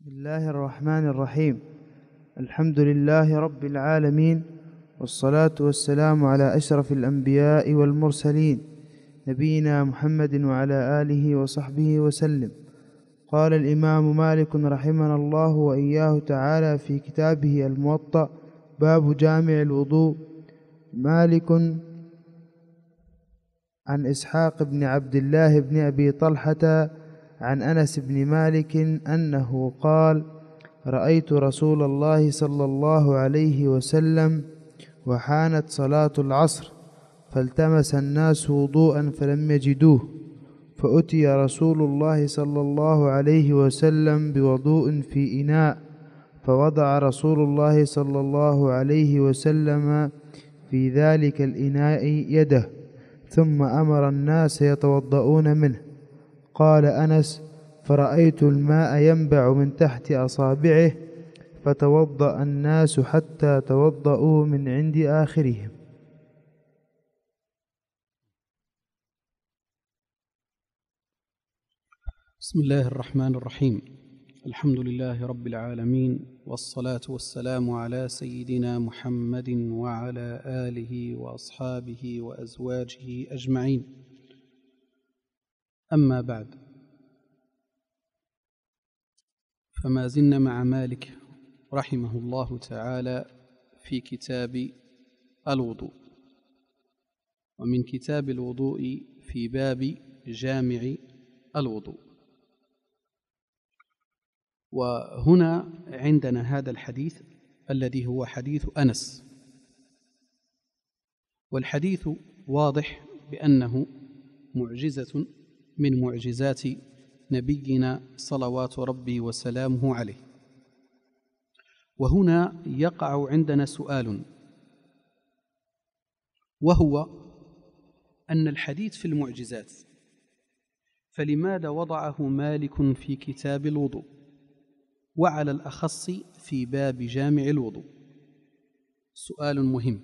بسم الله الرحمن الرحيم الحمد لله رب العالمين والصلاة والسلام على أشرف الأنبياء والمرسلين نبينا محمد وعلى آله وصحبه وسلم قال الإمام مالك رحمنا الله وإياه تعالى في كتابه الموطأ باب جامع الوضوء مالك عن إسحاق بن عبد الله بن أبي طلحة عن انس بن مالك انه قال رايت رسول الله صلى الله عليه وسلم وحانت صلاه العصر فالتمس الناس وضوءا فلم يجدوه فاتي رسول الله صلى الله عليه وسلم بوضوء في اناء فوضع رسول الله صلى الله عليه وسلم في ذلك الاناء يده ثم امر الناس يتوضؤون منه قال أنس فرأيت الماء ينبع من تحت أصابعه فتوضأ الناس حتى توضأوا من عند آخرهم بسم الله الرحمن الرحيم الحمد لله رب العالمين والصلاة والسلام على سيدنا محمد وعلى آله وأصحابه وأزواجه أجمعين أما بعد فما زلنا مع مالك رحمه الله تعالى في كتاب الوضوء ومن كتاب الوضوء في باب جامع الوضوء وهنا عندنا هذا الحديث الذي هو حديث أنس والحديث واضح بأنه معجزة من معجزات نبينا صلوات ربي وسلامه عليه وهنا يقع عندنا سؤال وهو ان الحديث في المعجزات فلماذا وضعه مالك في كتاب الوضوء وعلى الاخص في باب جامع الوضوء سؤال مهم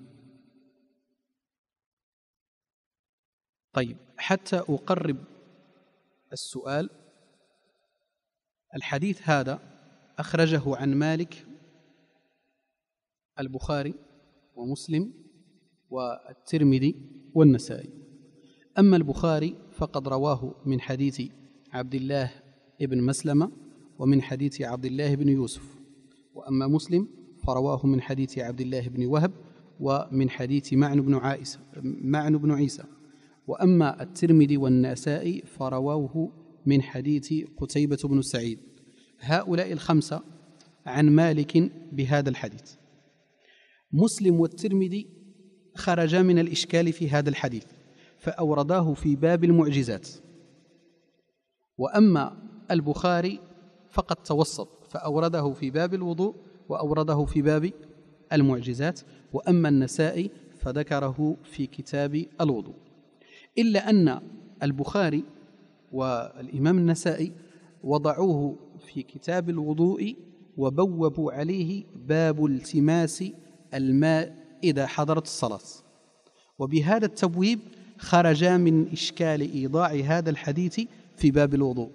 طيب حتى اقرب السؤال الحديث هذا أخرجه عن مالك البخاري ومسلم والترمذي والنسائي أما البخاري فقد رواه من حديث عبد الله بن مسلمة ومن حديث عبد الله بن يوسف وأما مسلم فرواه من حديث عبد الله بن وهب ومن حديث معن بن عائسة معن بن عيسى وأما الترمذي والنسائي فرووه من حديث قتيبة بن سعيد هؤلاء الخمسة عن مالك بهذا الحديث مسلم والترمذي خرجا من الإشكال في هذا الحديث فأورداه في باب المعجزات وأما البخاري فقد توسط فأورده في باب الوضوء وأورده في باب المعجزات وأما النسائي فذكره في كتاب الوضوء إلا أن البخاري والإمام النسائي وضعوه في كتاب الوضوء وبوبوا عليه باب التماس الماء إذا حضرت الصلاة وبهذا التبويب خرجا من إشكال إيضاع هذا الحديث في باب الوضوء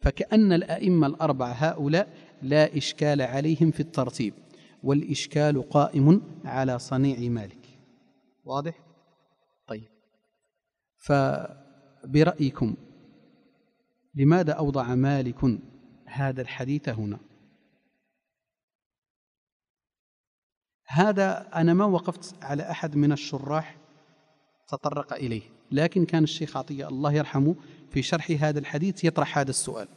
فكأن الأئمة الأربعة هؤلاء لا إشكال عليهم في الترتيب والإشكال قائم على صنيع مالك واضح؟ فبرأيكم لماذا أوضع مالك هذا الحديث هنا هذا أنا ما وقفت على أحد من الشراح تطرق إليه لكن كان الشيخ عطية الله يرحمه في شرح هذا الحديث يطرح هذا السؤال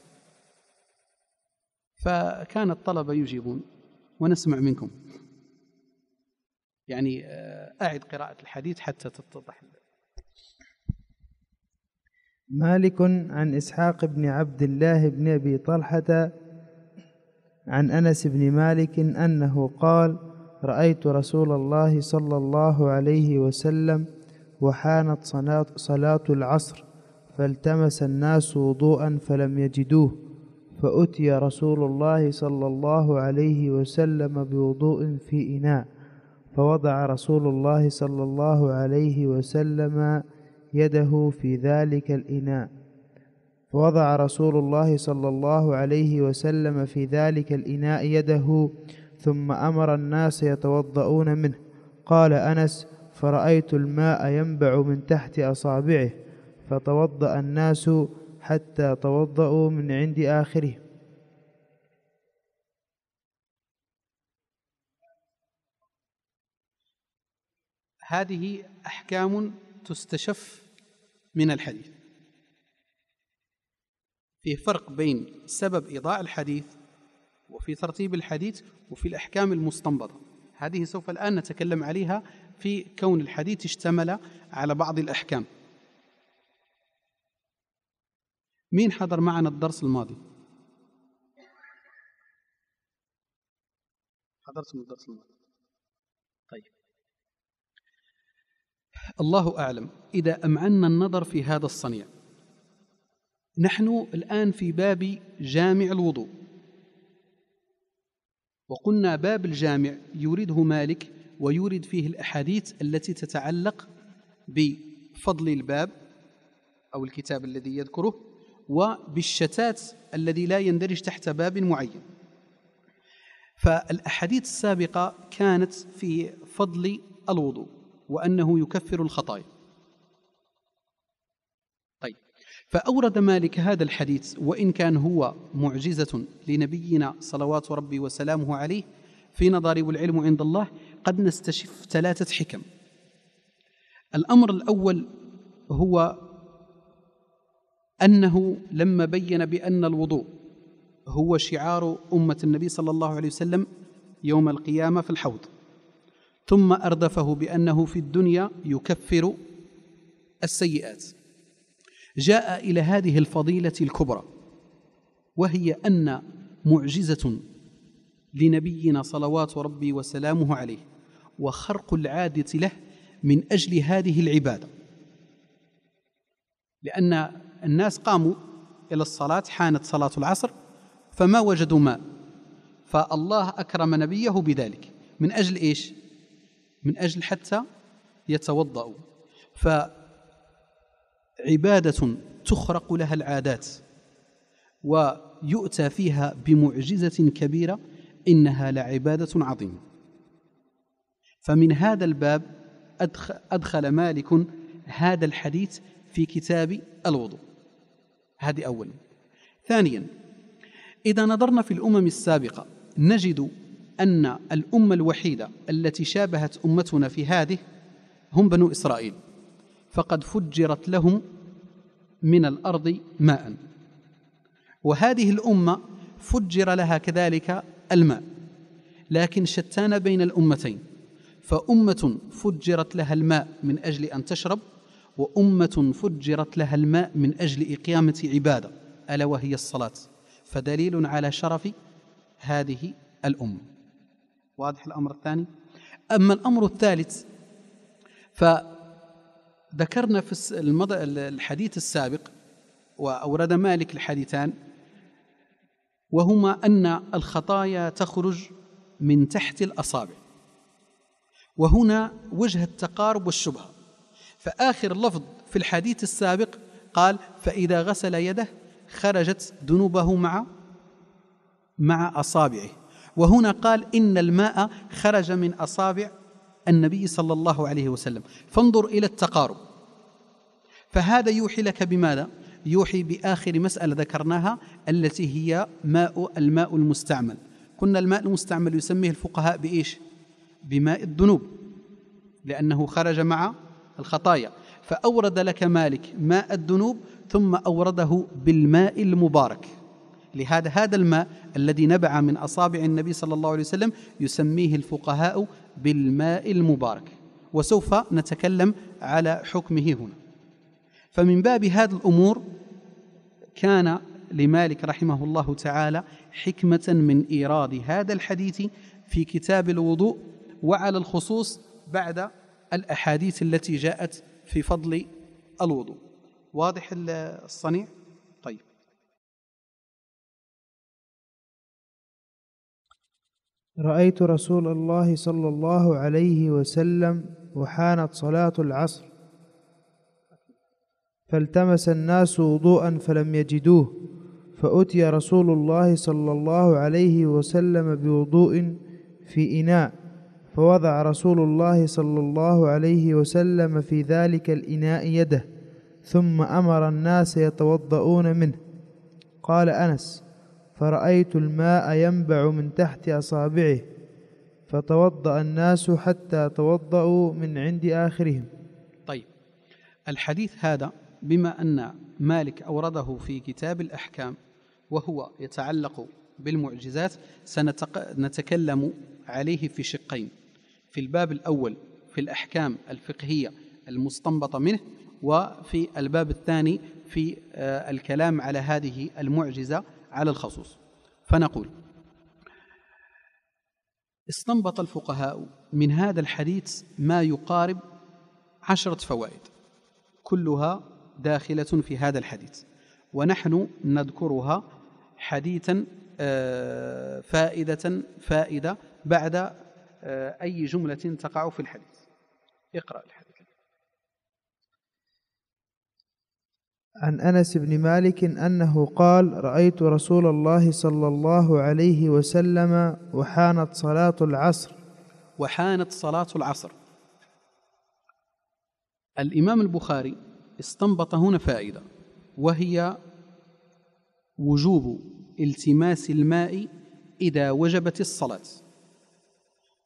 فكان الطلبة يجيبون ونسمع منكم يعني آه، أعد قراءة الحديث حتى تتضح مالك عن إسحاق بن عبد الله بن أبي طلحة عن أنس بن مالك أنه قال رأيت رسول الله صلى الله عليه وسلم وحانت صلاة العصر فالتمس الناس وضوءا فلم يجدوه فأتي رسول الله صلى الله عليه وسلم بوضوء في إناء فوضع رسول الله صلى الله عليه وسلم يده في ذلك الإناء فوضع رسول الله صلى الله عليه وسلم في ذلك الإناء يده ثم أمر الناس يتوضؤون منه قال أنس فرأيت الماء ينبع من تحت أصابعه فتوضأ الناس حتى توضأوا من عند آخره هذه أحكام تستشف من الحديث في فرق بين سبب إضاء الحديث وفي ترتيب الحديث وفي الأحكام المستنبطة هذه سوف الآن نتكلم عليها في كون الحديث اشتمل على بعض الأحكام مين حضر معنا الدرس الماضي؟ حضرتم الدرس الماضي الله أعلم إذا أمعنا النظر في هذا الصنيع نحن الآن في باب جامع الوضوء وقلنا باب الجامع يريده مالك ويورد فيه الأحاديث التي تتعلق بفضل الباب أو الكتاب الذي يذكره وبالشتات الذي لا يندرج تحت باب معين فالأحاديث السابقة كانت في فضل الوضوء وأنه يكفر الخطايا طيب فأورد مالك هذا الحديث وإن كان هو معجزة لنبينا صلوات ربي وسلامه عليه في نظري والعلم عند الله قد نستشف ثلاثة حكم الأمر الأول هو أنه لما بين بأن الوضوء هو شعار أمة النبي صلى الله عليه وسلم يوم القيامة في الحوض ثم اردفه بانه في الدنيا يكفر السيئات جاء الى هذه الفضيله الكبرى وهي ان معجزه لنبينا صلوات ربي وسلامه عليه وخرق العاده له من اجل هذه العباده لان الناس قاموا الى الصلاه حانت صلاه العصر فما وجدوا ماء فالله اكرم نبيه بذلك من اجل ايش من أجل حتى يتوضأوا فعبادة تخرق لها العادات ويؤتى فيها بمعجزة كبيرة إنها لعبادة عظيمة فمن هذا الباب أدخل مالك هذا الحديث في كتاب الوضوء هذه أولا ثانيا إذا نظرنا في الأمم السابقة نجد أن الأمة الوحيدة التي شابهت أمتنا في هذه هم بنو إسرائيل فقد فجرت لهم من الأرض ماء وهذه الأمة فجر لها كذلك الماء لكن شتان بين الأمتين فأمة فجرت لها الماء من أجل أن تشرب وأمة فجرت لها الماء من أجل إقامة عبادة ألا وهي الصلاة فدليل على شرف هذه الأمة واضح الأمر الثاني أما الأمر الثالث فذكرنا في المض... الحديث السابق وأورد مالك الحديثان وهما أن الخطايا تخرج من تحت الأصابع وهنا وجه التقارب والشبهة فآخر لفظ في الحديث السابق قال فإذا غسل يده خرجت ذنوبه مع مع أصابعه وهنا قال إن الماء خرج من أصابع النبي صلى الله عليه وسلم فانظر إلى التقارب فهذا يوحي لك بماذا؟ يوحي بآخر مسألة ذكرناها التي هي ماء الماء المستعمل كنا الماء المستعمل يسميه الفقهاء بإيش؟ بماء الذنوب لأنه خرج مع الخطايا فأورد لك مالك ماء الذنوب ثم أورده بالماء المبارك لهذا هذا الماء الذي نبع من أصابع النبي صلى الله عليه وسلم يسميه الفقهاء بالماء المبارك وسوف نتكلم على حكمه هنا فمن باب هذه الأمور كان لمالك رحمه الله تعالى حكمة من إيراد هذا الحديث في كتاب الوضوء وعلى الخصوص بعد الأحاديث التي جاءت في فضل الوضوء واضح الصنيع رايت رسول الله صلى الله عليه وسلم وحانت صلاه العصر فالتمس الناس وضوءا فلم يجدوه فاتي رسول الله صلى الله عليه وسلم بوضوء في اناء فوضع رسول الله صلى الله عليه وسلم في ذلك الاناء يده ثم امر الناس يتوضؤون منه قال انس فرأيت الماء ينبع من تحت أصابعه فتوضأ الناس حتى توضأوا من عند آخرهم طيب الحديث هذا بما أن مالك أورده في كتاب الأحكام وهو يتعلق بالمعجزات سنتكلم عليه في شقين في الباب الأول في الأحكام الفقهية المستنبطة منه وفي الباب الثاني في آه، الكلام على هذه المعجزة على الخصوص فنقول استنبط الفقهاء من هذا الحديث ما يقارب عشرة فوائد كلها داخلة في هذا الحديث ونحن نذكرها حديثا آه، فائدة فائدة بعد آه، أي جملة تقع في الحديث اقرأ الحديث عن انس بن مالك انه قال رايت رسول الله صلى الله عليه وسلم وحانت صلاه العصر وحانت صلاه العصر الامام البخاري استنبط هنا فائده وهي وجوب التماس الماء اذا وجبت الصلاه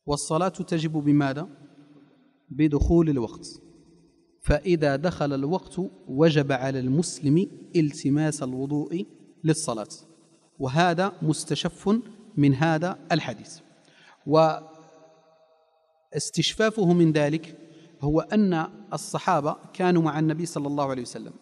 والصلاه تجب بماذا بدخول الوقت فإذا دخل الوقت وجب على المسلم التماس الوضوء للصلاة وهذا مستشف من هذا الحديث واستشفافه من ذلك هو أن الصحابة كانوا مع النبي صلى الله عليه وسلم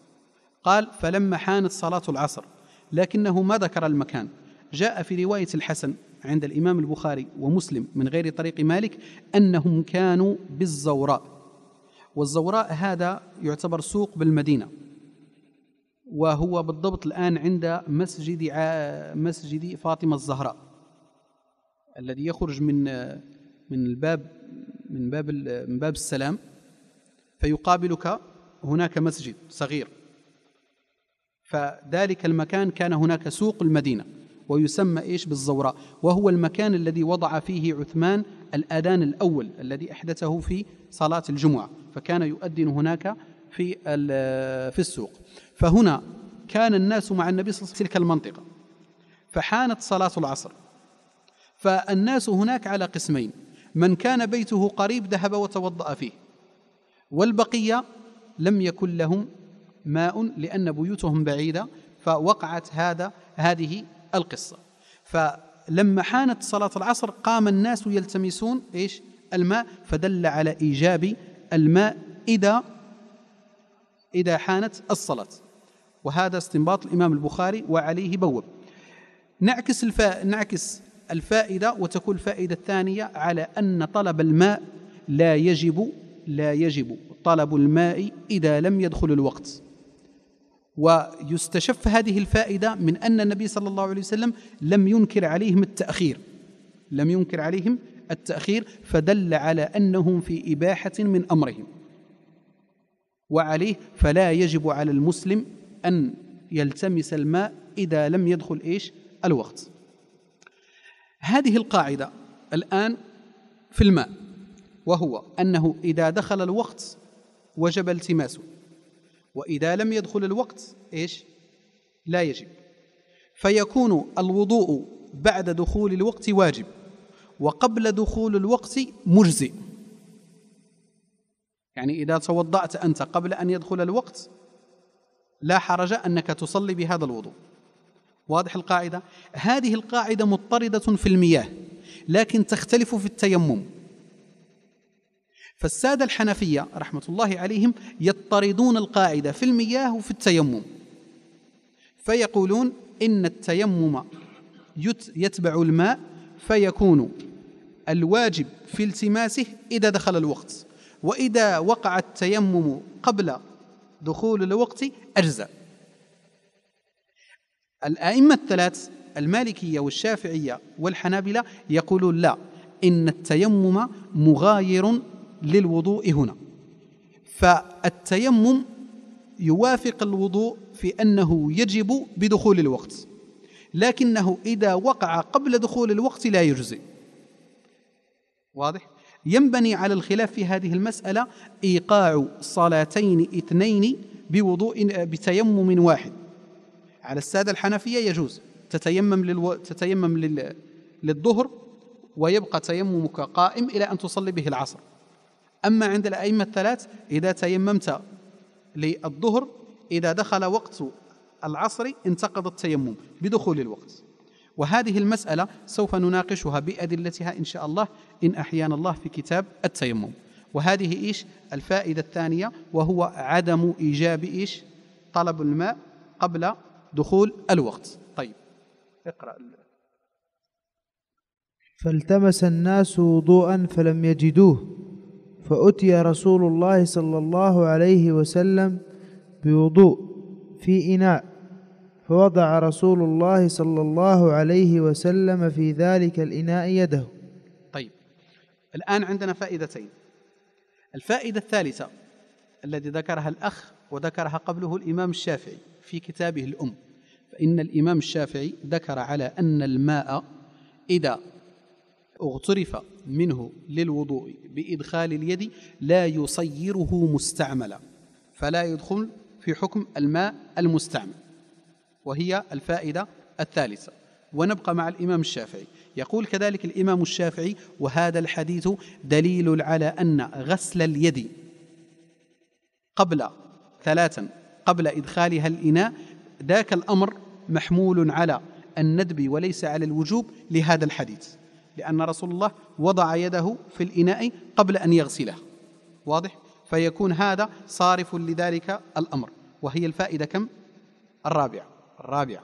قال فلما حانت صلاة العصر لكنه ما ذكر المكان جاء في رواية الحسن عند الإمام البخاري ومسلم من غير طريق مالك أنهم كانوا بالزوراء والزوراء هذا يعتبر سوق بالمدينة وهو بالضبط الآن عند مسجد مسجد فاطمة الزهراء الذي يخرج من من الباب من باب من باب السلام فيقابلك هناك مسجد صغير فذلك المكان كان هناك سوق المدينة ويسمى إيش بالزوراء وهو المكان الذي وضع فيه عثمان الآذان الأول الذي أحدثه في صلاة الجمعة فكان يؤذن هناك في في السوق فهنا كان الناس مع النبي صلى الله عليه وسلم تلك المنطقة فحانت صلاة العصر فالناس هناك على قسمين من كان بيته قريب ذهب وتوضأ فيه والبقية لم يكن لهم ماء لأن بيوتهم بعيدة فوقعت هذا هذه القصة فلما حانت صلاة العصر قام الناس يلتمسون إيش الماء فدل على إيجاب الماء إذا إذا حانت الصلاة وهذا استنباط الإمام البخاري وعليه بوب نعكس الفا... نعكس الفائدة وتكون الفائدة الثانية على أن طلب الماء لا يجب لا يجب طلب الماء إذا لم يدخل الوقت ويستشف هذه الفائدة من أن النبي صلى الله عليه وسلم لم ينكر عليهم التأخير لم ينكر عليهم التأخير فدل على أنهم في إباحة من أمرهم وعليه فلا يجب على المسلم أن يلتمس الماء إذا لم يدخل إيش الوقت هذه القاعدة الآن في الماء وهو أنه إذا دخل الوقت وجب التماسه وإذا لم يدخل الوقت إيش لا يجب فيكون الوضوء بعد دخول الوقت واجب وقبل دخول الوقت مجزئ يعني إذا توضأت أنت قبل أن يدخل الوقت لا حرج أنك تصلي بهذا الوضوء واضح القاعدة؟ هذه القاعدة مضطردة في المياه لكن تختلف في التيمم فالسادة الحنفية رحمة الله عليهم يضطردون القاعدة في المياه وفي التيمم فيقولون إن التيمم يتبع الماء فيكون الواجب في التماسه إذا دخل الوقت وإذا وقع التيمم قبل دخول الوقت أجزاء الأئمة الثلاث المالكية والشافعية والحنابلة يقولون لا إن التيمم مغاير للوضوء هنا فالتيمم يوافق الوضوء في أنه يجب بدخول الوقت لكنه إذا وقع قبل دخول الوقت لا يجزئ واضح؟ ينبني على الخلاف في هذه المسألة إيقاع صلاتين اثنين بوضوء بتيمم واحد على السادة الحنفية يجوز تتيمم للو... تتيمم لل... للظهر ويبقى تيممك قائم إلى أن تصلي به العصر أما عند الأئمة الثلاث إذا تيممت للظهر إذا دخل وقت العصر انتقض التيمم بدخول الوقت وهذه المسألة سوف نناقشها بأدلتها إن شاء الله إن أحيانا الله في كتاب التيمم وهذه إيش الفائدة الثانية وهو عدم إيجاب إيش طلب الماء قبل دخول الوقت طيب اقرأ فالتمس الناس وضوءا فلم يجدوه فأتي رسول الله صلى الله عليه وسلم بوضوء في إناء فوضع رسول الله صلى الله عليه وسلم في ذلك الإناء يده طيب الآن عندنا فائدتين الفائدة الثالثة التي ذكرها الأخ وذكرها قبله الإمام الشافعي في كتابه الأم فإن الإمام الشافعي ذكر على أن الماء إذا اغترف منه للوضوء بإدخال اليد لا يصيره مستعملا فلا يدخل في حكم الماء المستعمل وهي الفائدة الثالثة ونبقى مع الإمام الشافعي يقول كذلك الإمام الشافعي وهذا الحديث دليل على أن غسل اليد قبل ثلاثا قبل إدخالها الإناء ذاك الأمر محمول على الندب وليس على الوجوب لهذا الحديث لأن رسول الله وضع يده في الإناء قبل أن يغسله واضح؟ فيكون هذا صارف لذلك الأمر وهي الفائدة كم؟ الرابعة الرابع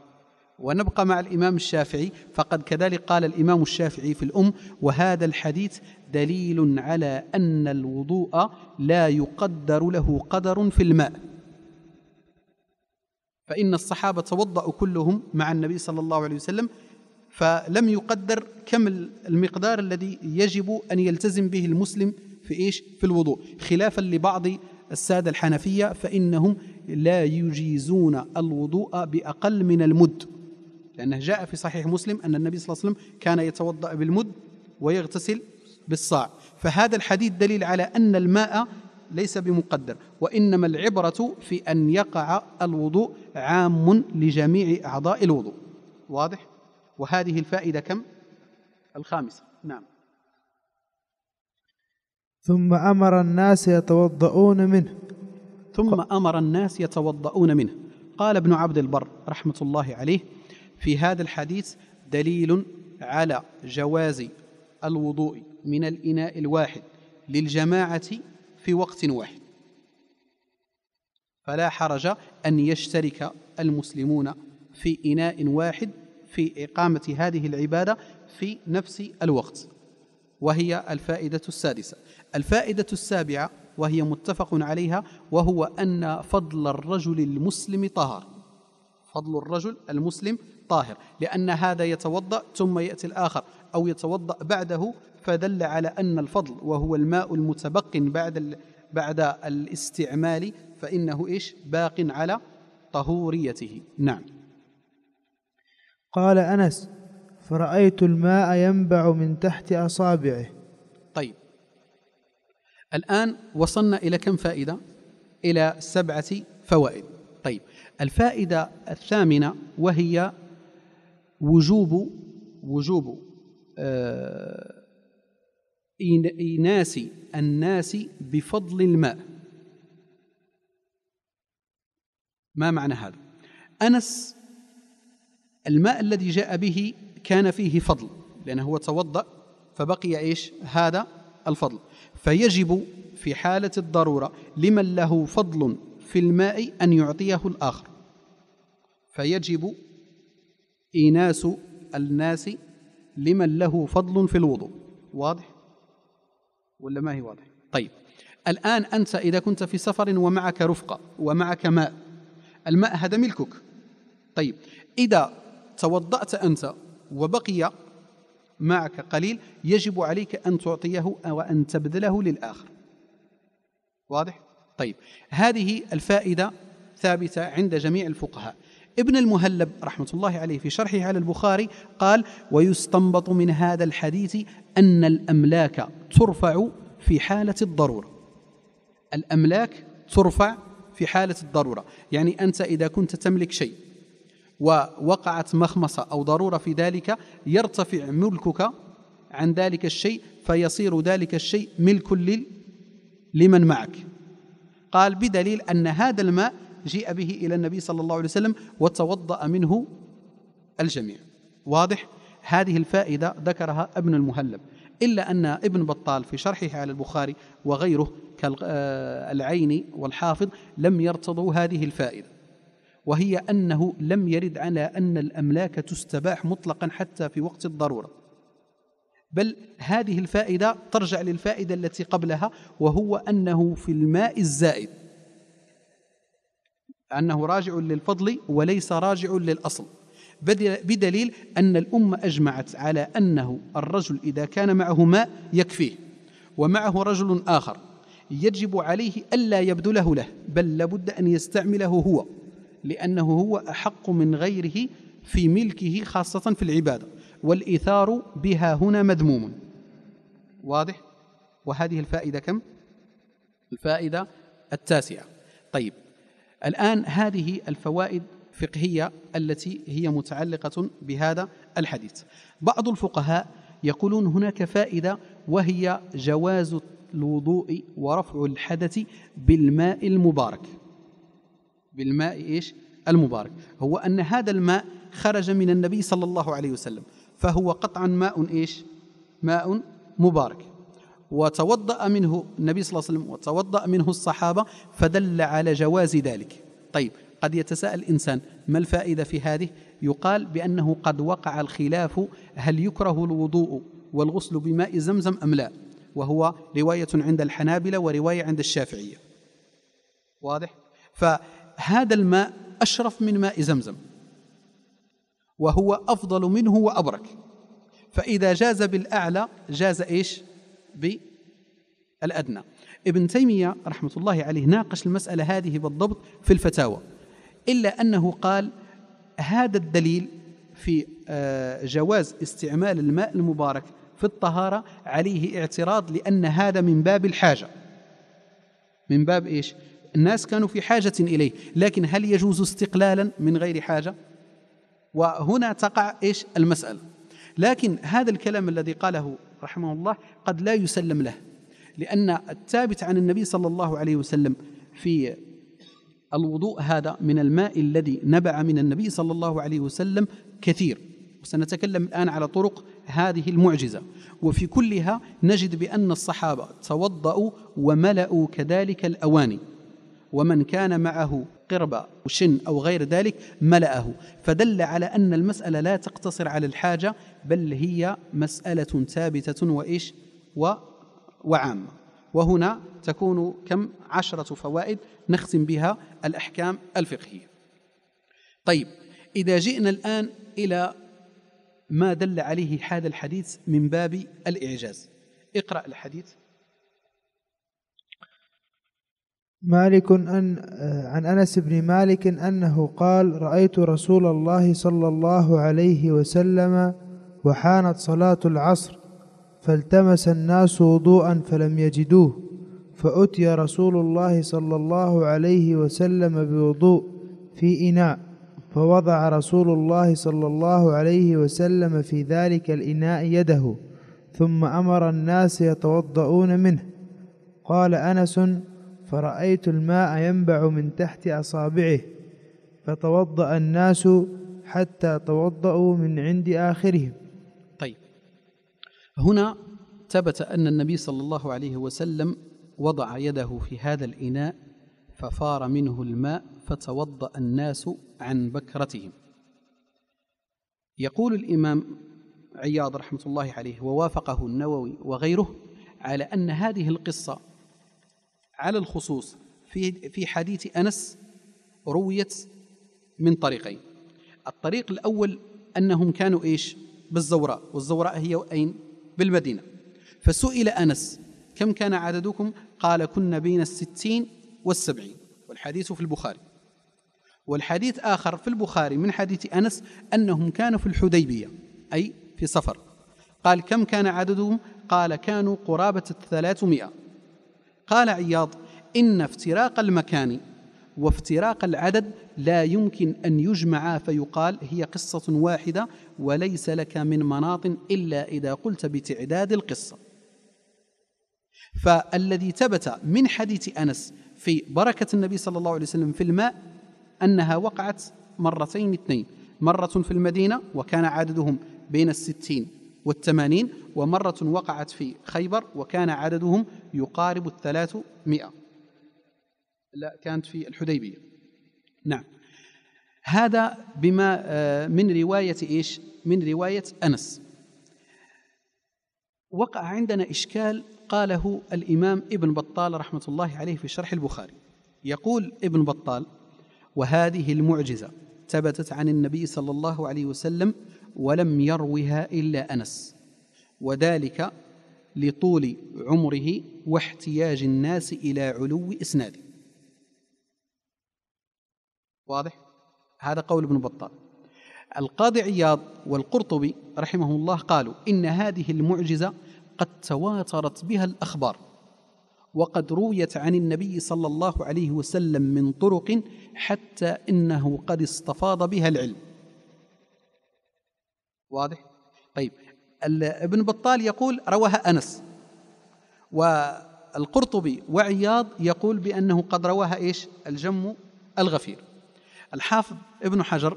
ونبقى مع الإمام الشافعي فقد كذلك قال الإمام الشافعي في الأم وهذا الحديث دليل على أن الوضوء لا يقدر له قدر في الماء فإن الصحابة توضأوا كلهم مع النبي صلى الله عليه وسلم فلم يقدر كم المقدار الذي يجب أن يلتزم به المسلم في إيش في الوضوء خلافا لبعض السادة الحنفية فإنهم لا يجيزون الوضوء بأقل من المد لأنه جاء في صحيح مسلم أن النبي صلى الله عليه وسلم كان يتوضأ بالمد ويغتسل بالصاع فهذا الحديث دليل على أن الماء ليس بمقدر وإنما العبرة في أن يقع الوضوء عام لجميع أعضاء الوضوء واضح؟ وهذه الفائدة كم؟ الخامسة نعم ثم أمر الناس يتوضؤون منه ثم امر الناس يتوضؤون منه قال ابن عبد البر رحمه الله عليه في هذا الحديث دليل على جواز الوضوء من الاناء الواحد للجماعه في وقت واحد فلا حرج ان يشترك المسلمون في اناء واحد في اقامه هذه العباده في نفس الوقت وهي الفائده السادسه الفائده السابعه وهي متفق عليها وهو أن فضل الرجل المسلم طهر فضل الرجل المسلم طاهر لأن هذا يتوضأ ثم يأتي الآخر أو يتوضأ بعده فدل على أن الفضل وهو الماء المتبق بعد بعد الاستعمال فإنه إيش باق على طهوريته نعم قال أنس فرأيت الماء ينبع من تحت أصابعه الآن وصلنا إلى كم فائدة؟ إلى سبعة فوائد طيب الفائدة الثامنة وهي وجوب وجوب إيناس آه، الناس بفضل الماء ما معنى هذا؟ أنس الماء الذي جاء به كان فيه فضل لأنه هو توضأ فبقي إيش هذا الفضل فيجب في حالة الضرورة لمن له فضل في الماء أن يعطيه الآخر فيجب إيناس الناس لمن له فضل في الوضوء واضح ولا ما هي واضح طيب الآن أنت إذا كنت في سفر ومعك رفقة ومعك ماء الماء هذا ملكك طيب إذا توضأت أنت وبقي معك قليل يجب عليك أن تعطيه أو أن تبذله للآخر واضح؟ طيب هذه الفائدة ثابتة عند جميع الفقهاء ابن المهلب رحمة الله عليه في شرحه على البخاري قال ويستنبط من هذا الحديث أن الأملاك ترفع في حالة الضرورة الأملاك ترفع في حالة الضرورة يعني أنت إذا كنت تملك شيء ووقعت مخمصة أو ضرورة في ذلك يرتفع ملكك عن ذلك الشيء فيصير ذلك الشيء ملك لمن معك قال بدليل أن هذا الماء جيء به إلى النبي صلى الله عليه وسلم وتوضأ منه الجميع واضح هذه الفائدة ذكرها ابن المهلب إلا أن ابن بطال في شرحه على البخاري وغيره كالعين آه، والحافظ لم يرتضوا هذه الفائدة وهي أنه لم يرد على أن الأملاك تستباح مطلقا حتى في وقت الضرورة بل هذه الفائدة ترجع للفائدة التي قبلها وهو أنه في الماء الزائد أنه راجع للفضل وليس راجع للأصل بدليل أن الأمة أجمعت على أنه الرجل إذا كان معه ماء يكفيه ومعه رجل آخر يجب عليه ألا يبذله له بل لابد أن يستعمله هو لأنه هو أحق من غيره في ملكه خاصة في العبادة والإيثار بها هنا مذموم واضح وهذه الفائدة كم الفائدة التاسعة طيب الآن هذه الفوائد فقهية التي هي متعلقة بهذا الحديث بعض الفقهاء يقولون هناك فائدة وهي جواز الوضوء ورفع الحدث بالماء المبارك بالماء إيش المبارك هو أن هذا الماء خرج من النبي صلى الله عليه وسلم فهو قطعا ماء إيش ماء مبارك وتوضأ منه النبي صلى الله عليه وسلم وتوضأ منه الصحابة فدل على جواز ذلك طيب قد يتساءل الإنسان ما الفائدة في هذه يقال بأنه قد وقع الخلاف هل يكره الوضوء والغسل بماء زمزم أم لا وهو رواية عند الحنابلة ورواية عند الشافعية واضح؟ ف هذا الماء أشرف من ماء زمزم وهو أفضل منه وأبرك فإذا جاز بالأعلى جاز إيش بالأدنى ابن تيمية رحمة الله عليه ناقش المسألة هذه بالضبط في الفتاوى إلا أنه قال هذا الدليل في آه، جواز استعمال الماء المبارك في الطهارة عليه اعتراض لأن هذا من باب الحاجة من باب إيش؟ الناس كانوا في حاجة إليه لكن هل يجوز استقلالا من غير حاجة وهنا تقع إيش المسألة لكن هذا الكلام الذي قاله رحمه الله قد لا يسلم له لأن الثابت عن النبي صلى الله عليه وسلم في الوضوء هذا من الماء الذي نبع من النبي صلى الله عليه وسلم كثير وسنتكلم الآن على طرق هذه المعجزة وفي كلها نجد بأن الصحابة توضأوا وملأوا كذلك الأواني ومن كان معه قربة وشن أو غير ذلك ملأه فدل على أن المسألة لا تقتصر على الحاجة بل هي مسألة ثابتة وإيش و وعامة وهنا تكون كم عشرة فوائد نختم بها الأحكام الفقهية طيب إذا جئنا الآن إلى ما دل عليه هذا الحديث من باب الإعجاز اقرأ الحديث مالك أن عن أنس بن مالك أنه قال رأيت رسول الله صلى الله عليه وسلم وحانت صلاة العصر فالتمس الناس وضوءا فلم يجدوه فأتي رسول الله صلى الله عليه وسلم بوضوء في إناء فوضع رسول الله صلى الله عليه وسلم في ذلك الإناء يده ثم أمر الناس يتوضؤون منه قال أنس فرأيت الماء ينبع من تحت أصابعه فتوضأ الناس حتى توضأوا من عند آخرهم طيب هنا ثبت أن النبي صلى الله عليه وسلم وضع يده في هذا الإناء ففار منه الماء فتوضأ الناس عن بكرتهم يقول الإمام عياض رحمة الله عليه ووافقه النووي وغيره على أن هذه القصة على الخصوص في في حديث انس رويت من طريقين الطريق الاول انهم كانوا ايش بالزوراء والزوراء هي اين بالمدينه فسئل انس كم كان عددكم قال كنا بين الستين والسبعين والحديث في البخاري والحديث آخر في البخاري من حديث أنس أنهم كانوا في الحديبية أي في سفر قال كم كان عددهم قال كانوا قرابة الثلاثمائة قال عياض إن افتراق المكان وافتراق العدد لا يمكن أن يجمعا فيقال هي قصة واحدة وليس لك من مناط إلا إذا قلت بتعداد القصة فالذي ثبت من حديث أنس في بركة النبي صلى الله عليه وسلم في الماء أنها وقعت مرتين اثنين مرة في المدينة وكان عددهم بين الستين والثمانين ومرة وقعت في خيبر وكان عددهم يقارب الثلاثمائة لا كانت في الحديبية نعم هذا بما آه، من رواية إيش من رواية أنس وقع عندنا إشكال قاله الإمام ابن بطال رحمة الله عليه في شرح البخاري يقول ابن بطال وهذه المعجزة ثبتت عن النبي صلى الله عليه وسلم ولم يروها إلا أنس وذلك لطول عمره واحتياج الناس إلى علو إسناده واضح؟ هذا قول ابن بطال القاضي عياض والقرطبي رحمه الله قالوا إن هذه المعجزة قد تواترت بها الأخبار وقد رويت عن النبي صلى الله عليه وسلم من طرق حتى إنه قد استفاض بها العلم واضح؟ طيب ابن بطال يقول رواها أنس والقرطبي وعياض يقول بأنه قد رواها إيش الجم الغفير الحافظ ابن حجر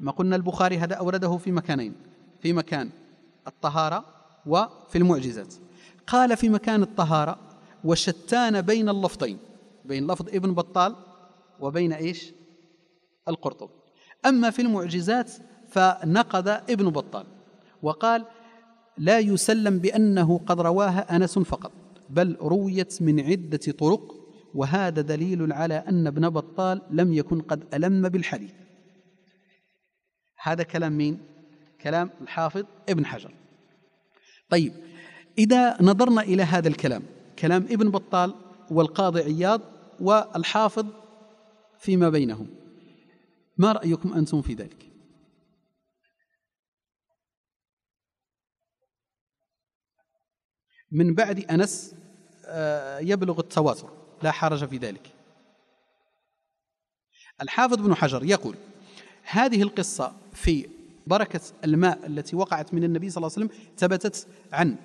ما قلنا البخاري هذا أورده في مكانين في مكان الطهارة وفي المعجزات قال في مكان الطهارة وشتان بين اللفظين بين لفظ ابن بطال وبين ايش القرطبي أما في المعجزات فنقد ابن بطال وقال لا يسلم بأنه قد رواها أنس فقط بل رويت من عدة طرق وهذا دليل على أن ابن بطال لم يكن قد ألم بالحديث هذا كلام مين؟ كلام الحافظ ابن حجر طيب إذا نظرنا إلى هذا الكلام كلام ابن بطال والقاضي عياض والحافظ فيما بينهم ما رأيكم أنتم في ذلك؟ من بعد أنس آه، يبلغ التواتر لا حرج في ذلك الحافظ بن حجر يقول هذه القصة في بركة الماء التي وقعت من النبي صلى الله عليه وسلم ثبتت عن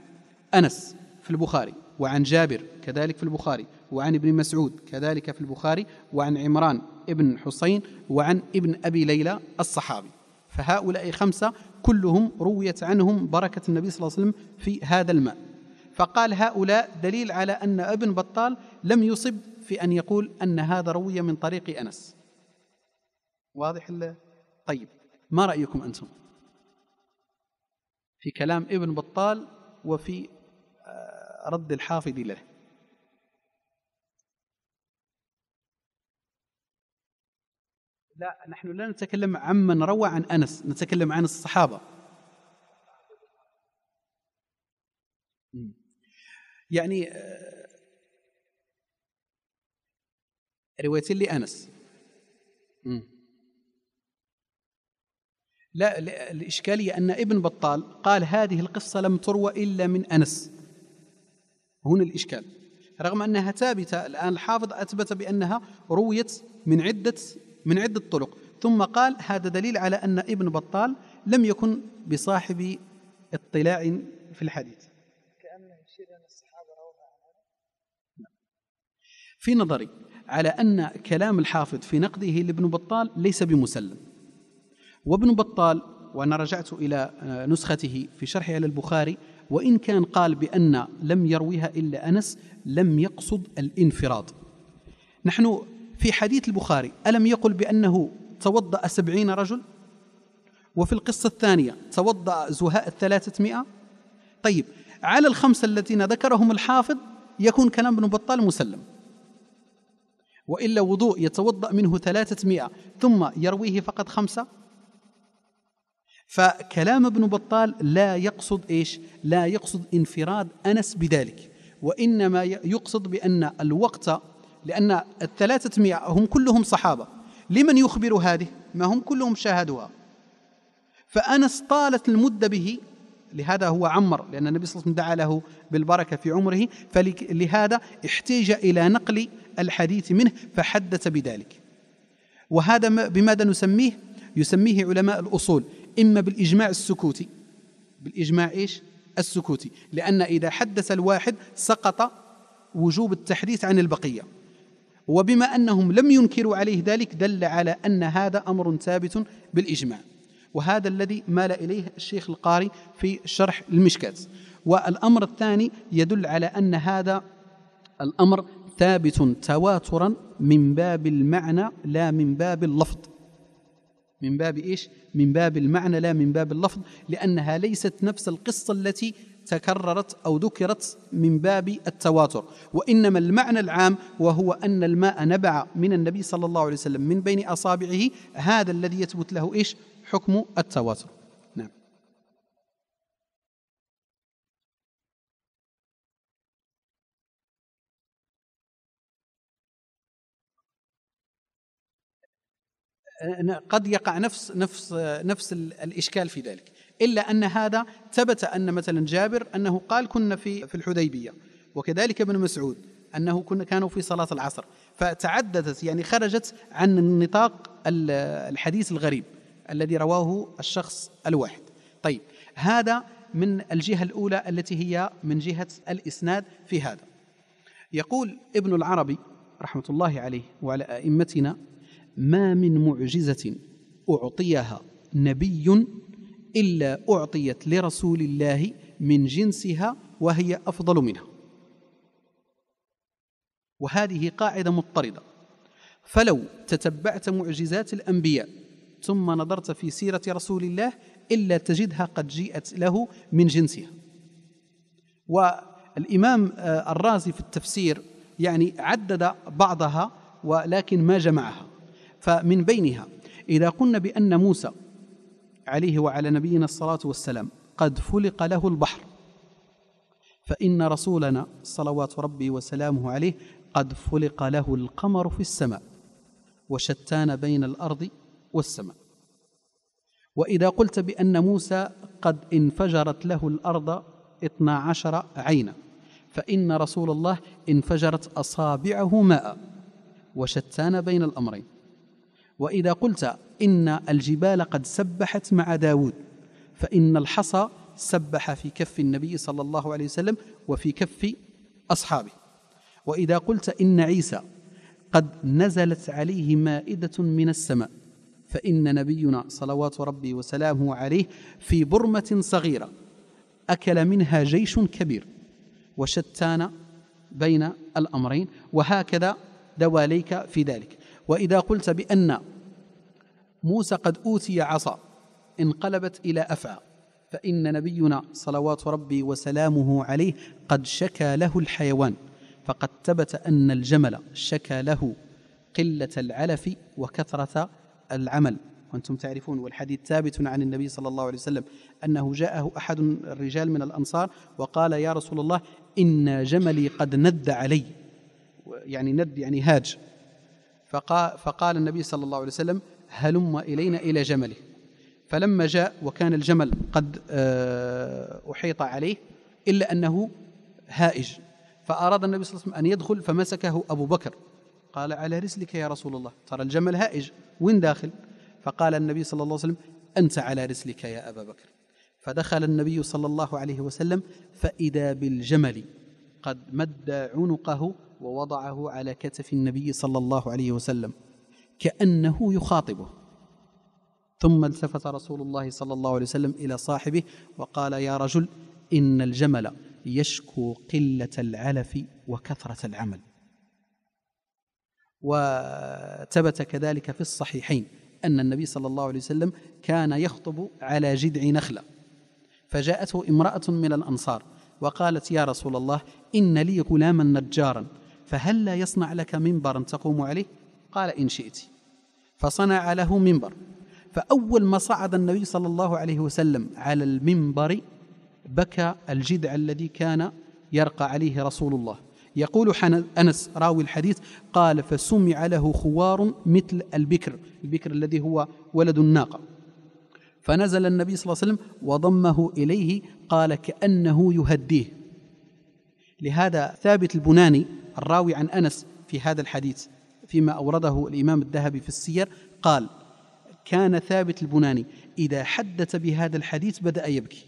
أنس في البخاري وعن جابر كذلك في البخاري وعن ابن مسعود كذلك في البخاري وعن عمران ابن حسين وعن ابن أبي ليلى الصحابي فهؤلاء خمسة كلهم رويت عنهم بركة النبي صلى الله عليه وسلم في هذا الماء فقال هؤلاء دليل على أن ابن بطال لم يصب في أن يقول أن هذا روي من طريق أنس واضح الله؟ طيب ما رأيكم أنتم في كلام ابن بطال وفي آه، رد الحافظ له لا نحن لا نتكلم عمن روى عن أنس نتكلم عن الصحابة يعني آه، روايتين لأنس لا الإشكالية أن ابن بطال قال هذه القصة لم تروى إلا من أنس هنا الإشكال رغم أنها ثابتة الآن الحافظ أثبت بأنها رويت من عدة من عدة طرق ثم قال هذا دليل على أن ابن بطال لم يكن بصاحب اطلاع في الحديث في نظري على أن كلام الحافظ في نقده لابن بطال ليس بمسلم وابن بطال وأنا رجعت إلى نسخته في شرحه على البخاري وإن كان قال بأن لم يرويها إلا أنس لم يقصد الانفراد نحن في حديث البخاري ألم يقل بأنه توضأ سبعين رجل وفي القصة الثانية توضأ زهاء مئه طيب على الخمسة الذين ذكرهم الحافظ يكون كلام ابن بطال مسلم وإلا وضوء يتوضأ منه ثلاثة ثم يرويه فقط خمسة فكلام ابن بطال لا يقصد إيش لا يقصد انفراد أنس بذلك وإنما يقصد بأن الوقت لأن الثلاثة هم كلهم صحابة لمن يخبر هذه ما هم كلهم شاهدوها فأنس طالت المدة به لهذا هو عمر لأن النبي صلى الله عليه وسلم دعا له بالبركة في عمره فلهذا احتاج إلى نقل الحديث منه فحدث بذلك وهذا بماذا نسميه يسميه علماء الأصول إما بالإجماع السكوتي بالإجماع إيش السكوتي لأن إذا حدث الواحد سقط وجوب التحديث عن البقية وبما أنهم لم ينكروا عليه ذلك دل على أن هذا أمر ثابت بالإجماع وهذا الذي مال إليه الشيخ القاري في شرح المشكات والأمر الثاني يدل على أن هذا الأمر ثابت تواترا من باب المعنى لا من باب اللفظ من باب إيش؟ من باب المعنى لا من باب اللفظ لأنها ليست نفس القصة التي تكررت أو ذكرت من باب التواتر وإنما المعنى العام وهو أن الماء نبع من النبي صلى الله عليه وسلم من بين أصابعه هذا الذي يثبت له إيش حكم التواتر نعم قد يقع نفس نفس نفس الاشكال في ذلك الا ان هذا ثبت ان مثلا جابر انه قال كنا في في الحديبيه وكذلك ابن مسعود انه كنا كانوا في صلاه العصر فتعددت يعني خرجت عن نطاق الحديث الغريب الذي رواه الشخص الواحد طيب هذا من الجهة الأولى التي هي من جهة الإسناد في هذا يقول ابن العربي رحمة الله عليه وعلى أئمتنا ما من معجزة أعطيها نبي إلا أعطيت لرسول الله من جنسها وهي أفضل منها وهذه قاعدة مضطردة فلو تتبعت معجزات الأنبياء ثم نظرت في سيرة رسول الله إلا تجدها قد جيءت له من جنسها والإمام آه، الرازي في التفسير يعني عدد بعضها ولكن ما جمعها فمن بينها إذا قلنا بأن موسى عليه وعلى نبينا الصلاة والسلام قد فلق له البحر فإن رسولنا صلوات ربي وسلامه عليه قد فلق له القمر في السماء وشتان بين الأرض والسماء وإذا قلت بأن موسى قد انفجرت له الأرض اثنا عشر عينا فإن رسول الله انفجرت أصابعه ماء وشتان بين الأمرين وإذا قلت إن الجبال قد سبحت مع داود فإن الحصى سبح في كف النبي صلى الله عليه وسلم وفي كف أصحابه وإذا قلت إن عيسى قد نزلت عليه مائدة من السماء فإن نبينا صلوات ربي وسلامه عليه في برمة صغيرة أكل منها جيش كبير وشتان بين الأمرين وهكذا دواليك في ذلك وإذا قلت بأن موسى قد أوتي عصا انقلبت إلى أفعى فإن نبينا صلوات ربي وسلامه عليه قد شكى له الحيوان فقد ثبت أن الجمل شكى له قلة العلف وكثرة العمل وأنتم تعرفون والحديث ثابت عن النبي صلى الله عليه وسلم أنه جاءه أحد الرجال من الأنصار وقال يا رسول الله إن جملي قد ند علي يعني ند يعني هاج فقال, فقال النبي صلى الله عليه وسلم هلم إلينا إلى جمله فلما جاء وكان الجمل قد آه، أحيط عليه إلا أنه هائج فأراد النبي صلى الله عليه وسلم أن يدخل فمسكه أبو بكر قال على رسلك يا رسول الله ترى الجمل هائج وين داخل فقال النبي صلى الله عليه وسلم أنت على رسلك يا أبا بكر فدخل النبي صلى الله عليه وسلم فإذا بالجمل قد مد عنقه ووضعه على كتف النبي صلى الله عليه وسلم كأنه يخاطبه ثم التفت رسول الله صلى الله عليه وسلم إلى صاحبه وقال يا رجل إن الجمل يشكو قلة العلف وكثرة العمل وثبت كذلك في الصحيحين أن النبي صلى الله عليه وسلم كان يخطب على جذع نخلة فجاءته امرأة من الأنصار وقالت يا رسول الله إن لي غلاما نجارا فهل لا يصنع لك منبرا تقوم عليه قال إن شئت فصنع له منبر فأول ما صعد النبي صلى الله عليه وسلم على المنبر بكى الجدع الذي كان يرقى عليه رسول الله يقول أنس راوي الحديث قال فسمع له خوار مثل البكر البكر الذي هو ولد الناقة فنزل النبي صلى الله عليه وسلم وضمه إليه قال كأنه يهديه لهذا ثابت البناني الراوي عن أنس في هذا الحديث فيما أورده الإمام الذهبي في السير قال كان ثابت البناني إذا حدث بهذا الحديث بدأ يبكي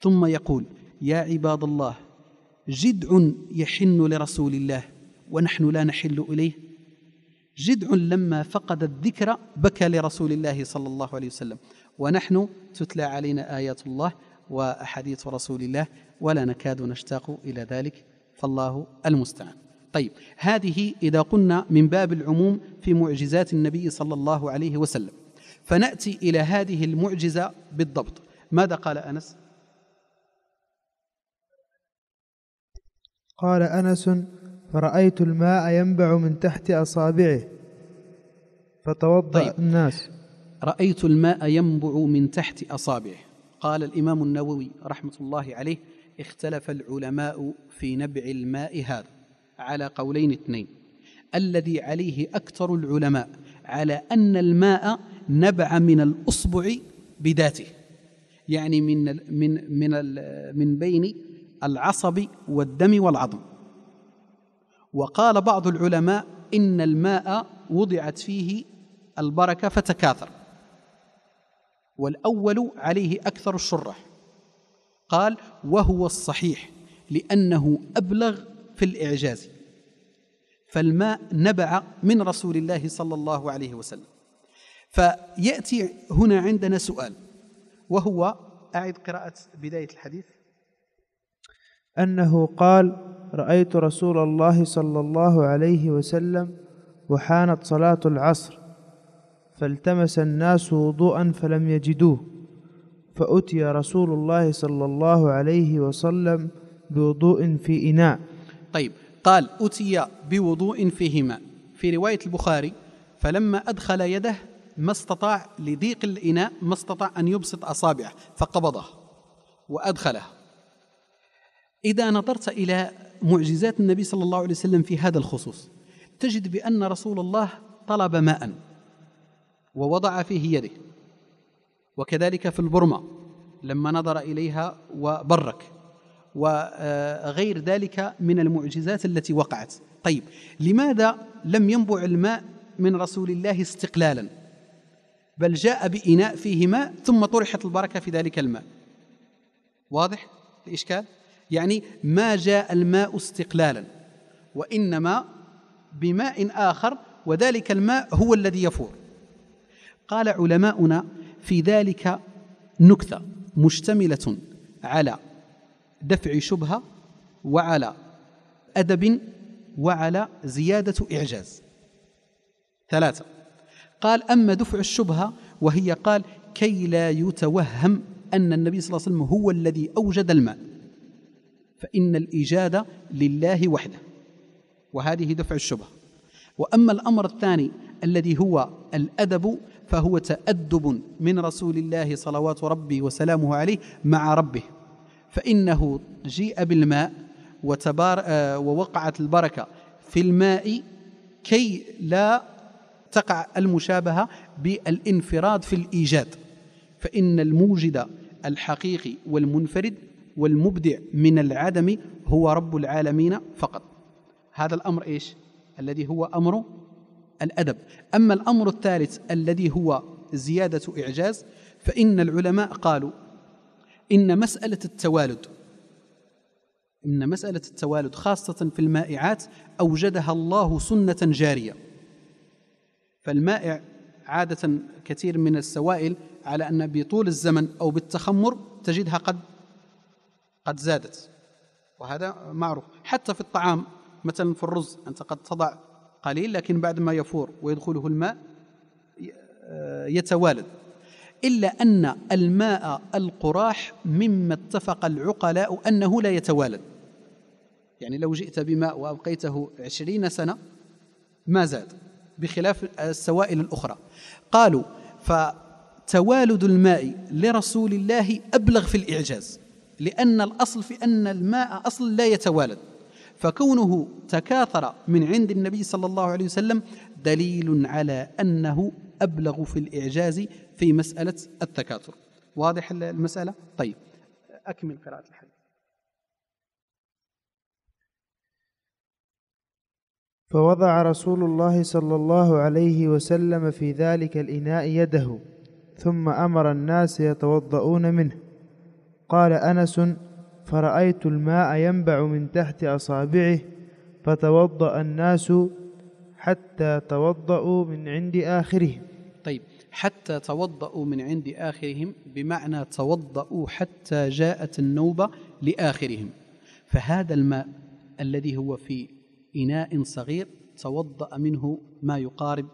ثم يقول يا عباد الله جدع يحن لرسول الله ونحن لا نحل إليه جدع لما فقد الذكر بكى لرسول الله صلى الله عليه وسلم ونحن تتلى علينا آيات الله وأحاديث رسول الله ولا نكاد نشتاق إلى ذلك فالله المستعان طيب هذه إذا قلنا من باب العموم في معجزات النبي صلى الله عليه وسلم فنأتي إلى هذه المعجزة بالضبط ماذا قال أنس؟ قال انس فرايت الماء ينبع من تحت اصابعه فتوضا طيب. الناس رايت الماء ينبع من تحت اصابعه قال الامام النووي رحمه الله عليه اختلف العلماء في نبع الماء هذا على قولين اثنين الذي عليه اكثر العلماء على ان الماء نبع من الاصبع بذاته يعني من من من من بين العصب والدم والعظم وقال بعض العلماء ان الماء وضعت فيه البركه فتكاثر والاول عليه اكثر الشره قال وهو الصحيح لانه ابلغ في الاعجاز فالماء نبع من رسول الله صلى الله عليه وسلم فياتي هنا عندنا سؤال وهو اعد قراءه بدايه الحديث أنه قال رأيت رسول الله صلى الله عليه وسلم وحانت صلاة العصر فالتمس الناس وضوءا فلم يجدوه فأتي رسول الله صلى الله عليه وسلم بوضوء في إناء طيب قال أتي بوضوء فيهما في رواية البخاري فلما أدخل يده ما استطاع لضيق الإناء ما استطاع أن يبسط أصابعه فقبضه وأدخله إذا نظرت إلى معجزات النبي صلى الله عليه وسلم في هذا الخصوص تجد بأن رسول الله طلب ماء ووضع فيه يده وكذلك في البرمة لما نظر إليها وبرك وغير ذلك من المعجزات التي وقعت طيب لماذا لم ينبع الماء من رسول الله استقلالا بل جاء بإناء فيه ماء ثم طرحت البركة في ذلك الماء واضح الإشكال يعني ما جاء الماء استقلالا وإنما بماء آخر وذلك الماء هو الذي يفور قال علماؤنا في ذلك نكته مشتمله على دفع شبهه وعلى ادب وعلى زياده اعجاز ثلاثه قال اما دفع الشبهه وهي قال كي لا يتوهم ان النبي صلى الله عليه وسلم هو الذي اوجد الماء فإن الإيجاد لله وحده وهذه دفع الشبهة وأما الأمر الثاني الذي هو الأدب فهو تأدب من رسول الله صلوات ربي وسلامه عليه مع ربه فإنه جيء بالماء وتبار آه، ووقعت البركة في الماء كي لا تقع المشابهة بالانفراد في الإيجاد فإن الموجد الحقيقي والمنفرد والمبدع من العدم هو رب العالمين فقط هذا الأمر إيش الذي هو أمر الأدب أما الأمر الثالث الذي هو زيادة إعجاز فإن العلماء قالوا إن مسألة التوالد إن مسألة التوالد خاصة في المائعات أوجدها الله سنة جارية فالمائع عادة كثير من السوائل على أن بطول الزمن أو بالتخمر تجدها قد قد زادت وهذا معروف حتى في الطعام مثلا في الرز أنت قد تضع قليل لكن بعد ما يفور ويدخله الماء يتوالد إلا أن الماء القراح مما اتفق العقلاء أنه لا يتوالد يعني لو جئت بماء وأبقيته عشرين سنة ما زاد بخلاف السوائل الأخرى قالوا فتوالد الماء لرسول الله أبلغ في الإعجاز لأن الأصل في أن الماء أصل لا يتوالد فكونه تكاثر من عند النبي صلى الله عليه وسلم دليل على أنه أبلغ في الإعجاز في مسألة التكاثر واضح المسألة؟ طيب أكمل قراءة الحديث فوضع رسول الله صلى الله عليه وسلم في ذلك الإناء يده ثم أمر الناس يتوضؤون منه قال أنس فرأيت الماء ينبع من تحت أصابعه فتوضأ الناس حتى توضأوا من عند آخرهم طيب حتى توضأوا من عند آخرهم بمعنى توضأوا حتى جاءت النوبة لآخرهم فهذا الماء الذي هو في إناء صغير توضأ منه ما يقارب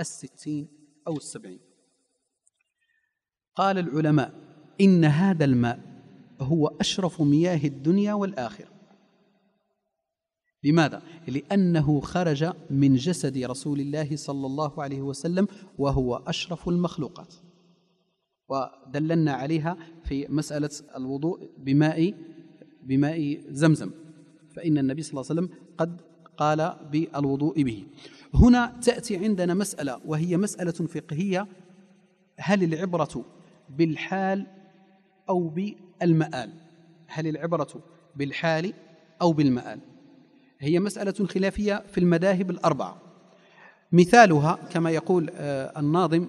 الستين أو السبعين قال العلماء إن هذا الماء هو أشرف مياه الدنيا والآخرة لماذا؟ لأنه خرج من جسد رسول الله صلى الله عليه وسلم وهو أشرف المخلوقات ودللنا عليها في مسألة الوضوء بماء بماء زمزم فإن النبي صلى الله عليه وسلم قد قال بالوضوء به هنا تأتي عندنا مسألة وهي مسألة فقهية هل العبرة بالحال أو بالمآل هل العبرة بالحال أو بالمآل هي مسألة خلافية في المذاهب الأربعة مثالها كما يقول آه، الناظم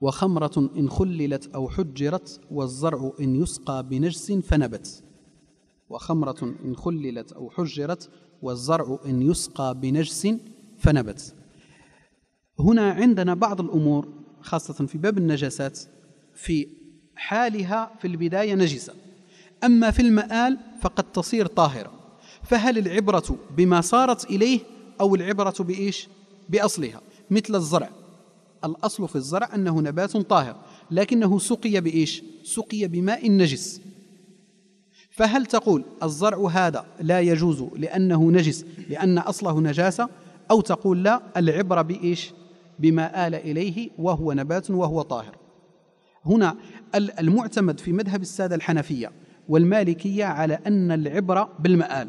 وخمرة إن خللت أو حجرت والزرع إن يسقى بنجس فنبت وخمرة إن خللت أو حجرت والزرع إن يسقى بنجس فنبت هنا عندنا بعض الأمور خاصة في باب النجاسات في حالها في البداية نجسة أما في المآل فقد تصير طاهرة فهل العبرة بما صارت إليه أو العبرة بإيش؟ بأصلها مثل الزرع الأصل في الزرع أنه نبات طاهر لكنه سقي بإيش؟ سقي بماء نجس فهل تقول الزرع هذا لا يجوز لأنه نجس لأن أصله نجاسة أو تقول لا العبرة بإيش؟ بما آل إليه وهو نبات وهو طاهر هنا المعتمد في مذهب الساده الحنفيه والمالكيه على ان العبره بالمآل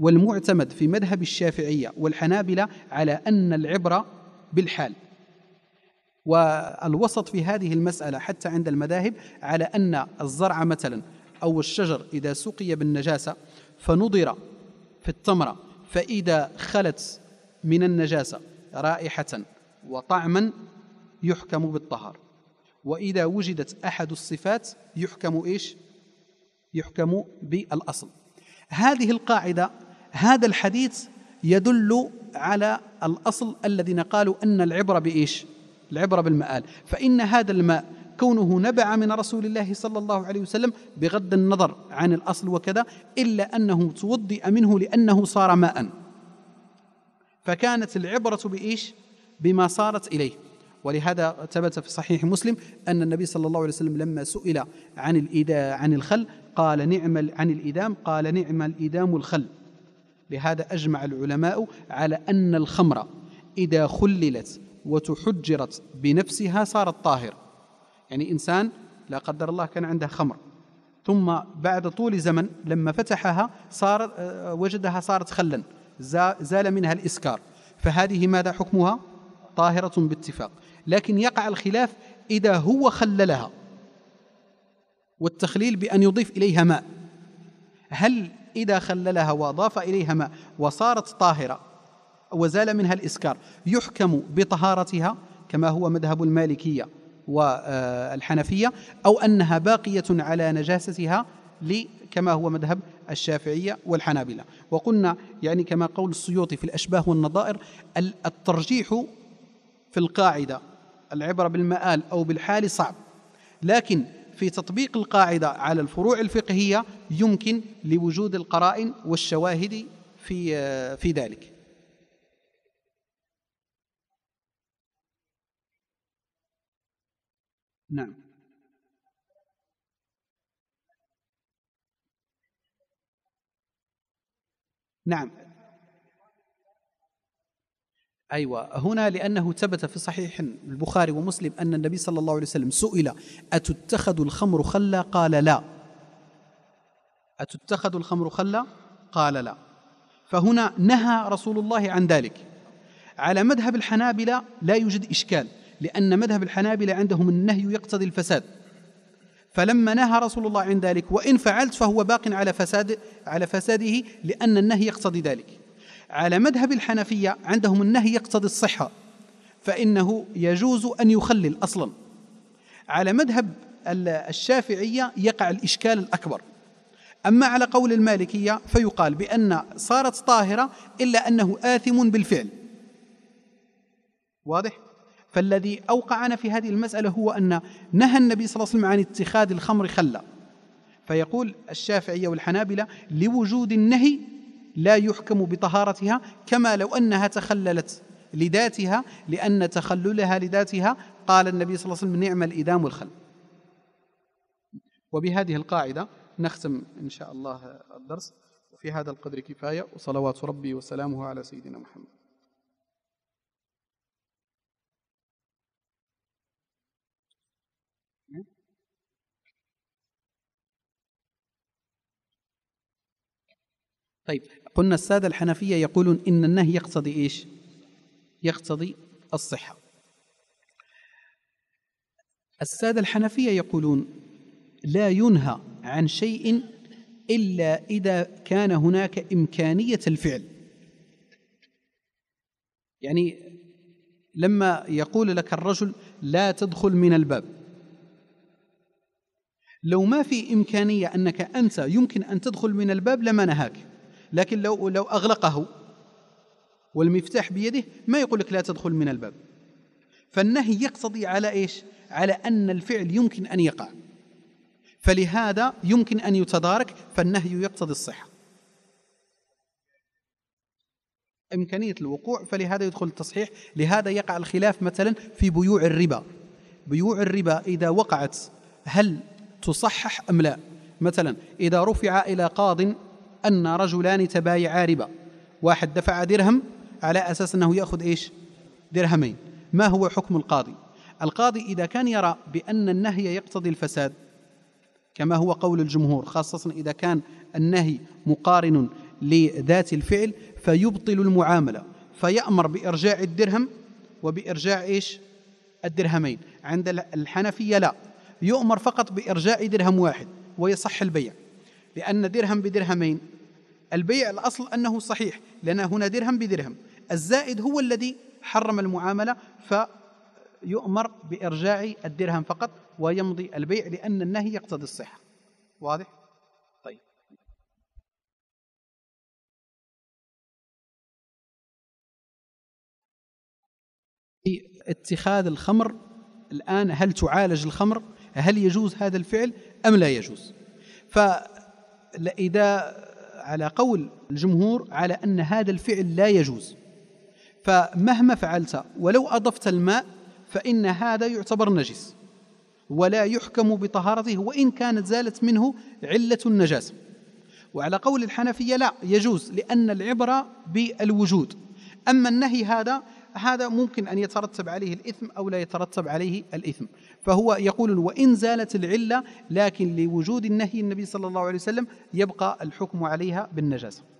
والمعتمد في مذهب الشافعيه والحنابله على ان العبره بالحال والوسط في هذه المساله حتى عند المذاهب على ان الزرع مثلا او الشجر اذا سقي بالنجاسه فنضر في التمره فاذا خلت من النجاسه رائحه وطعما يحكم بالطهر وإذا وجدت أحد الصفات يحكم إيش؟ يحكم بالأصل هذه القاعدة هذا الحديث يدل على الأصل الذين قالوا أن العبرة بإيش؟ العبرة بالمآل فإن هذا الماء كونه نبع من رسول الله صلى الله عليه وسلم بغض النظر عن الأصل وكذا إلا أنه توضئ منه لأنه صار ماء فكانت العبرة بإيش؟ بما صارت إليه ولهذا ثبت في صحيح مسلم أن النبي صلى الله عليه وسلم لما سئل عن الإدا عن الخل قال نعم عن الإدام قال نعم الإدام الخل لهذا أجمع العلماء على أن الخمر إذا خللت وتحجرت بنفسها صارت طاهر يعني إنسان لا قدر الله كان عنده خمر ثم بعد طول زمن لما فتحها صار آه، وجدها صارت خلا زال منها الإسكار فهذه ماذا حكمها طاهرة باتفاق لكن يقع الخلاف إذا هو خللها والتخليل بأن يضيف إليها ماء هل إذا خللها وأضاف إليها ماء وصارت طاهرة وزال منها الإسكار يحكم بطهارتها كما هو مذهب المالكية والحنفية أو أنها باقية على نجاستها كما هو مذهب الشافعية والحنابلة وقلنا يعني كما قول السيوطي في الأشباه والنظائر الترجيح في القاعدة العبرة بالمآل أو بالحال صعب لكن في تطبيق القاعدة على الفروع الفقهية يمكن لوجود القرائن والشواهد في في ذلك نعم نعم أيوة هنا لأنه ثبت في صحيح البخاري ومسلم أن النبي صلى الله عليه وسلم سئل أتتخذ الخمر خلا قال لا أتتخذ الخمر خلا قال لا فهنا نهى رسول الله عن ذلك على مذهب الحنابلة لا يوجد إشكال لأن مذهب الحنابلة عندهم النهي يقتضي الفساد فلما نهى رسول الله عن ذلك وإن فعلت فهو باق على فساد على فساده لأن النهي يقتضي ذلك على مذهب الحنفية عندهم النهي يقتضي الصحة فإنه يجوز أن يخلل أصلا على مذهب الشافعية يقع الإشكال الأكبر أما على قول المالكية فيقال بأن صارت طاهرة إلا أنه آثم بالفعل واضح؟ فالذي أوقعنا في هذه المسألة هو أن نهى النبي صلى الله عليه وسلم عن اتخاذ الخمر خلا فيقول الشافعية والحنابلة لوجود النهي لا يحكم بطهارتها كما لو انها تخللت لذاتها لان تخللها لذاتها قال النبي صلى الله عليه وسلم نعم الادام والخل. وبهذه القاعده نختم ان شاء الله الدرس وفي هذا القدر كفايه وصلوات ربي وسلامه على سيدنا محمد. طيب قلنا السادة الحنفية يقولون إن النهي يقتضي إيش يقتضي الصحة السادة الحنفية يقولون لا ينهى عن شيء إلا إذا كان هناك إمكانية الفعل يعني لما يقول لك الرجل لا تدخل من الباب لو ما في إمكانية أنك أنت يمكن أن تدخل من الباب لما نهاك لكن لو لو اغلقه والمفتاح بيده ما يقول لك لا تدخل من الباب فالنهي يقتضي على ايش على ان الفعل يمكن ان يقع فلهذا يمكن ان يتدارك فالنهي يقتضي الصحه امكانيه الوقوع فلهذا يدخل التصحيح لهذا يقع الخلاف مثلا في بيوع الربا بيوع الربا اذا وقعت هل تصحح ام لا مثلا اذا رفع الى قاض أن رجلان تبايعا ربا واحد دفع درهم على أساس أنه يأخذ إيش درهمين ما هو حكم القاضي القاضي إذا كان يرى بأن النهي يقتضي الفساد كما هو قول الجمهور خاصة إذا كان النهي مقارن لذات الفعل فيبطل المعاملة فيأمر بإرجاع الدرهم وبإرجاع إيش الدرهمين عند الحنفية لا يؤمر فقط بإرجاع درهم واحد ويصح البيع لأن درهم بدرهمين البيع الأصل أنه صحيح لأن هنا درهم بدرهم الزائد هو الذي حرم المعاملة فيؤمر بإرجاع الدرهم فقط ويمضي البيع لأن النهي يقتضي الصحة واضح؟ طيب اتخاذ الخمر الآن هل تعالج الخمر هل يجوز هذا الفعل أم لا يجوز فإذا على قول الجمهور على أن هذا الفعل لا يجوز فمهما فعلت ولو أضفت الماء فإن هذا يعتبر نجس ولا يحكم بطهارته وإن كانت زالت منه علة النجاسة وعلى قول الحنفية لا يجوز لأن العبرة بالوجود أما النهي هذا هذا ممكن أن يترتب عليه الإثم أو لا يترتب عليه الإثم فهو يقول وإن زالت العلة لكن لوجود النهي النبي صلى الله عليه وسلم يبقى الحكم عليها بالنجاسة